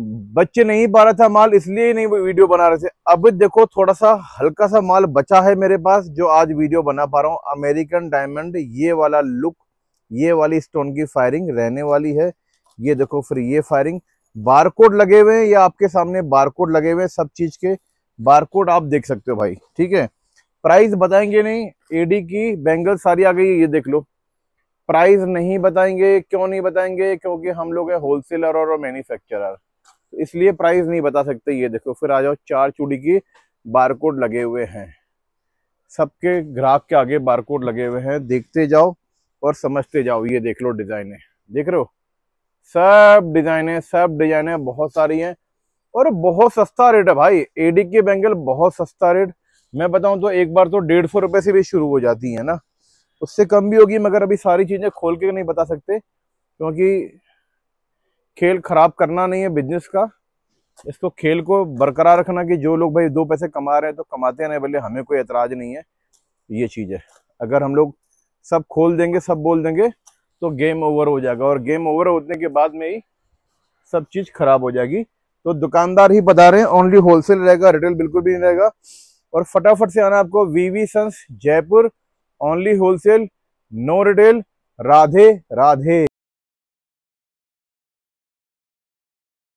बच्चे नहीं पा रहा था माल इसलिए नहीं वीडियो बना रहे थे अब देखो थोड़ा सा हल्का सा माल बचा है मेरे पास जो आज वीडियो बना पा रहा हूँ अमेरिकन डायमंड ये वाला लुक ये वाली स्टोन की फायरिंग रहने वाली है ये देखो फिर ये फायरिंग बारकोड लगे हुए हैं या आपके सामने बारकोड लगे हुए हैं सब चीज के बारकोड आप देख सकते हो भाई ठीक है प्राइस बताएंगे नहीं एडी की बैंगल सारी आ गई है ये देख लो प्राइस नहीं बताएंगे क्यों नहीं बताएंगे क्योंकि हम लोग हैं होलसेलर और मैन्युफैक्चरर इसलिए प्राइस नहीं बता सकते ये देखो फिर आ जाओ चार चूड़ी की बारकोड लगे हुए हैं सबके ग्राहक के आगे बारकोड लगे हुए हैं देखते जाओ और समझते जाओ ये देख लो डिज़ाइने देख रहे हो सब डिज़ाइने सब डिज़ाइने बहुत सारी हैं और बहुत सस्ता रेट है भाई एडी के बैंगल बहुत सस्ता रेट मैं बताऊं तो एक बार तो डेढ़ सौ रुपये से भी शुरू हो जाती है ना उससे कम भी होगी मगर अभी सारी चीज़ें खोल के नहीं बता सकते क्योंकि खेल खराब करना नहीं है बिजनेस का इसको खेल को बरकरार रखना कि जो लोग भाई दो पैसे कमा रहे हैं तो कमाते हैं भले हमें कोई एतराज़ नहीं है ये चीज़ है अगर हम लोग सब खोल देंगे सब बोल देंगे तो गेम ओवर हो जाएगा और गेम ओवर होने के बाद में ही सब चीज़ खराब हो जाएगी तो दुकानदार ही बता रहे हैं ओनली होलसेल रहेगा रिटेल बिल्कुल भी नहीं रहेगा और फटाफट से आना आपको VV sons Jaipur only wholesale no retail Radhe Radhe